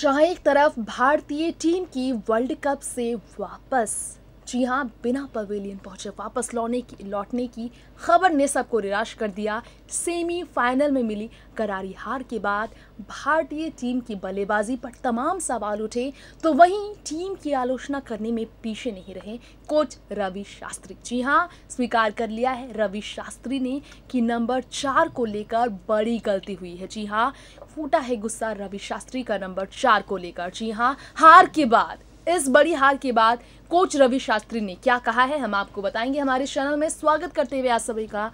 जहां एक तरफ भारतीय टीम की वर्ल्ड कप से वापस जी हाँ बिना पवेलियन पहुंचे वापस लौटने की लौटने की खबर ने सबको निराश कर दिया सेमीफाइनल में मिली करारी हार के बाद भारतीय टीम की बल्लेबाजी पर तमाम सवाल उठे तो वहीं टीम की आलोचना करने में पीछे नहीं रहे कोच रवि शास्त्री जी हाँ स्वीकार कर लिया है रवि शास्त्री ने कि नंबर चार को लेकर बड़ी गलती हुई है जी हाँ फूटा है गुस्सा रवि शास्त्री का नंबर चार को लेकर जी हाँ हार के बाद इस बड़ी हार के बाद कोच रवि शास्त्री ने क्या कहा है हम आपको बताएंगे हमारे चैनल में स्वागत करते हुए आप सभी का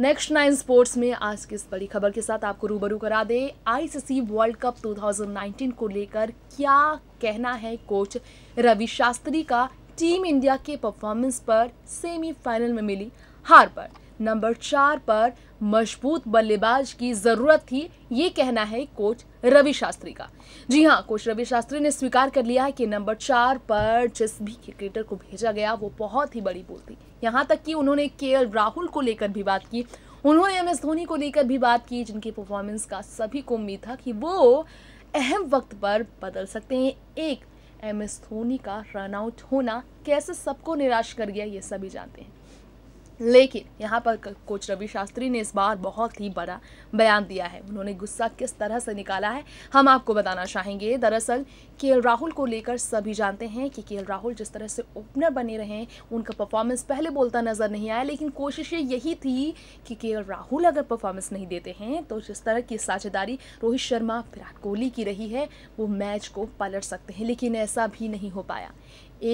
नेक्स्ट नाइन स्पोर्ट्स में आज की इस बड़ी खबर के साथ आपको रूबरू करा दे आईसीसी वर्ल्ड कप 2019 को लेकर क्या कहना है कोच रवि शास्त्री का टीम इंडिया के परफॉर्मेंस पर सेमीफाइनल में मिली हार पर नंबर चार पर मजबूत बल्लेबाज की ज़रूरत थी ये कहना है कोच रवि शास्त्री का जी हाँ कोच रवि शास्त्री ने स्वीकार कर लिया है कि नंबर चार पर जिस भी क्रिकेटर को भेजा गया वो बहुत ही बड़ी बोल थी यहाँ तक कि उन्होंने के राहुल को लेकर भी बात की उन्होंने एम एस धोनी को लेकर भी बात की जिनकी परफॉर्मेंस का सभी को उम्मीद था कि वो अहम वक्त पर बदल सकते हैं एक एम एस धोनी का रनआउट होना कैसे सबको निराश कर गया ये सभी जानते हैं लेकिन यहाँ पर कोच रवि शास्त्री ने इस बार बहुत ही बड़ा बयान दिया है उन्होंने गुस्सा किस तरह से निकाला है हम आपको बताना चाहेंगे दरअसल के राहुल को लेकर सभी जानते हैं कि के राहुल जिस तरह से ओपनर बने रहे उनका परफॉर्मेंस पहले बोलता नज़र नहीं आया लेकिन कोशिश यही थी कि के राहुल अगर परफॉर्मेंस नहीं देते हैं तो जिस तरह की साझेदारी रोहित शर्मा विराट कोहली की रही है वो मैच को पलट सकते हैं लेकिन ऐसा भी नहीं हो पाया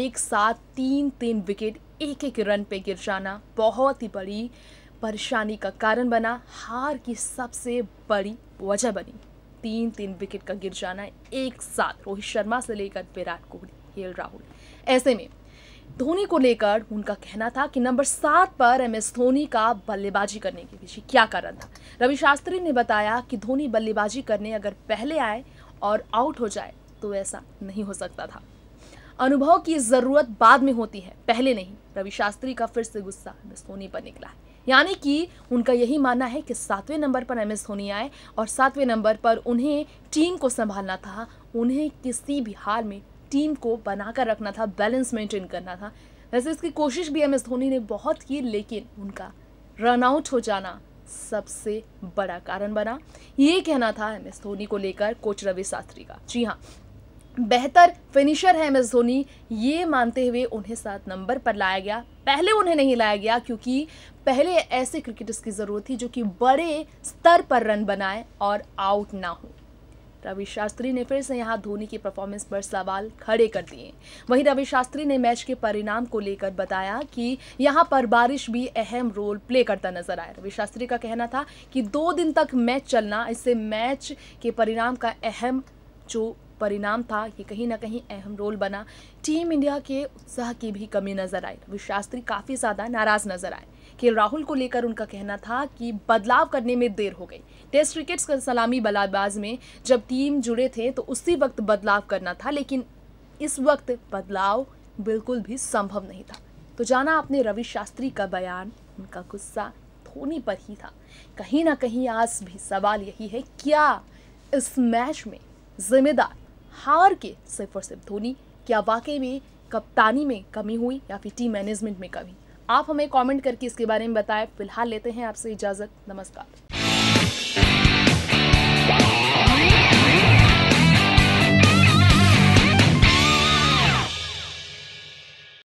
एक साथ तीन तीन विकेट एक एक रन पे गिर जाना बहुत ही बड़ी परेशानी का कारण बना हार की सबसे बड़ी वजह बनी तीन तीन विकेट का गिर जाना एक साथ रोहित शर्मा से लेकर विराट कोहली के राहुल ऐसे में धोनी को लेकर उनका कहना था कि नंबर सात पर एम एस धोनी का बल्लेबाजी करने के पीछे क्या कारण था रवि शास्त्री ने बताया कि धोनी बल्लेबाजी करने अगर पहले आए और आउट हो जाए तो ऐसा नहीं हो सकता था अनुभव की ज़रूरत बाद में होती है पहले नहीं रवि शास्त्री का फिर से गुस्सा एम एस धोनी पर निकला है यानी कि उनका यही मानना है कि सातवें नंबर पर एम एस धोनी आए और सातवें नंबर पर उन्हें टीम को संभालना था उन्हें किसी भी हाल में टीम को बनाकर रखना था बैलेंस मेंटेन करना था वैसे इसकी कोशिश भी एम एस धोनी ने बहुत की लेकिन उनका रनआउट हो जाना सबसे बड़ा कारण बना ये कहना था एम एस धोनी को लेकर कोच रवि शास्त्री का जी हाँ बेहतर फिनिशर है एम धोनी ये मानते हुए उन्हें सात नंबर पर लाया गया पहले उन्हें नहीं लाया गया क्योंकि पहले ऐसे क्रिकेटर्स की ज़रूरत थी जो कि बड़े स्तर पर रन बनाए और आउट ना हो रवि शास्त्री ने फिर से यहां धोनी की परफॉर्मेंस पर सवाल खड़े कर दिए वहीं रवि शास्त्री ने मैच के परिणाम को लेकर बताया कि यहां पर बारिश भी अहम रोल प्ले करता नजर आया रवि शास्त्री का कहना था कि दो दिन तक मैच चलना इससे मैच के परिणाम का अहम जो परिणाम था ये कहीं ना कहीं अहम रोल बना टीम इंडिया के उत्साह की भी कमी नजर आई रवि शास्त्री काफ़ी ज़्यादा नाराज़ नजर आए के राहुल को लेकर उनका कहना था कि बदलाव करने में देर हो गई टेस्ट क्रिकेट सलामी बल्लेबाज में जब टीम जुड़े थे तो उसी वक्त बदलाव करना था लेकिन इस वक्त बदलाव बिल्कुल भी संभव नहीं था तो जाना आपने रवि शास्त्री का बयान उनका गुस्सा धोनी पर ही था कहीं ना कहीं आज भी सवाल यही है क्या इस मैच में जिम्मेदार हार के सिर्फ और सिर्फ धोनी क्या वाकई में कप्तानी में कमी हुई या फिर टीम मैनेजमेंट में कमी आप हमें कमेंट करके इसके बारे में बताएं फिलहाल लेते हैं आपसे इजाज़त नमस्कार